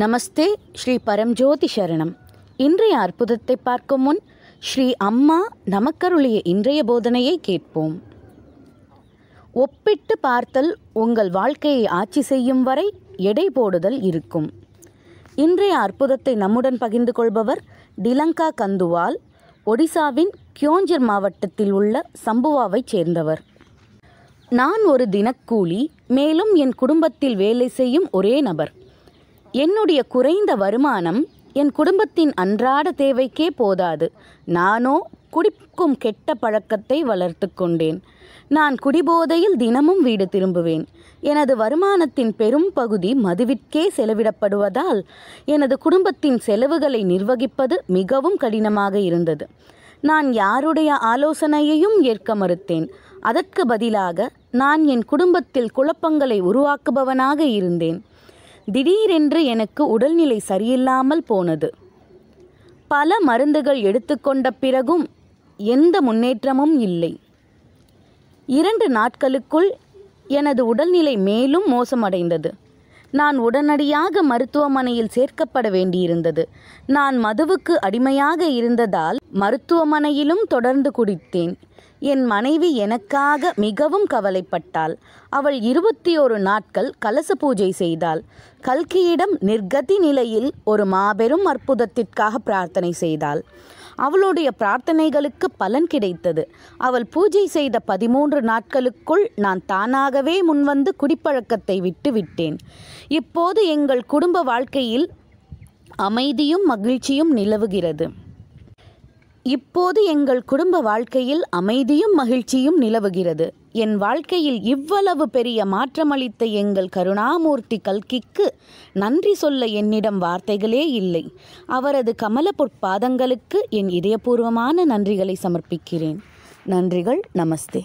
நமஸ்தே ஸ்ரீ பரம்ஜோதி சரணம் இன்றைய அற்புதத்தை பார்க்கும் முன் ஸ்ரீ அம்மா நமக்கருளிய இன்றைய போதனையை கேட்போம் ஒப்பிட்டு பார்த்தல் உங்கள் வாழ்க்கையை ஆட்சி செய்யும் வரை எடை போடுதல் இருக்கும் இன்றைய அற்புதத்தை நம்முடன் பகிர்ந்து கொள்பவர் டிலங்கா கந்துவால் ஒடிசாவின் கியோஞ்சர் மாவட்டத்தில் உள்ள சம்புவாவைச் சேர்ந்தவர் நான் ஒரு தினக்கூலி மேலும் என் குடும்பத்தில் வேலை செய்யும் ஒரே நபர் என்னுடைய குறைந்த வருமானம் என் குடும்பத்தின் அன்றாட தேவைக்கே போதாது நானோ குடிக்கும் கெட்ட பழக்கத்தை வளர்த்து கொண்டேன் நான் குடிபோதையில் தினமும் வீடு திரும்புவேன் எனது வருமானத்தின் பெரும் பகுதி மதுவிற்கே செலவிடப்படுவதால் எனது குடும்பத்தின் செலவுகளை நிர்வகிப்பது மிகவும் கடினமாக இருந்தது நான் யாருடைய ஆலோசனையையும் ஏற்க மறுத்தேன் அதற்கு பதிலாக நான் என் குடும்பத்தில் குழப்பங்களை உருவாக்குபவனாக இருந்தேன் திடீரென்று எனக்கு உடல்நிலை சரியில்லாமல் போனது பல மருந்துகள் எடுத்துக்கொண்ட பிறகும் எந்த முன்னேற்றமும் இல்லை இரண்டு நாட்களுக்குள் எனது உடல்நிலை மேலும் மோசமடைந்தது நான் உடனடியாக மருத்துவமனையில் சேர்க்கப்பட வேண்டியிருந்தது நான் மதுவுக்கு அடிமையாக இருந்ததால் மருத்துவமனையிலும் தொடர்ந்து குடித்தேன் என் மனைவி எனக்காக மிகவும் கவலைப்பட்டாள் அவள் இருபத்தி ஒரு நாட்கள் கலச பூஜை செய்தாள் கல்கியிடம் நிர்கதி நிலையில் ஒரு மாபெரும் அற்புதத்திற்காக பிரார்த்தனை செய்தாள் அவளுடைய பிரார்த்தனைகளுக்கு பலன் கிடைத்தது அவள் பூஜை செய்த பதிமூன்று நாட்களுக்குள் நான் தானாகவே முன்வந்து குடிப்பழக்கத்தை விட்டு விட்டேன் இப்போது எங்கள் குடும்ப வாழ்க்கையில் அமைதியும் மகிழ்ச்சியும் நிலவுகிறது இப்போது எங்கள் குடும்ப வாழ்க்கையில் அமைதியும் மகிழ்ச்சியும் நிலவுகிறது என் வாழ்க்கையில் இவ்வளவு பெரிய மாற்றமளித்த எங்கள் கருணாமூர்த்தி கல்கிக்கு நன்றி சொல்ல என்னிடம் வார்த்தைகளே இல்லை அவரது கமல பொற்பாதங்களுக்கு என் இதயபூர்வமான நன்றிகளை சமர்ப்பிக்கிறேன் நன்றிகள் நமஸ்தே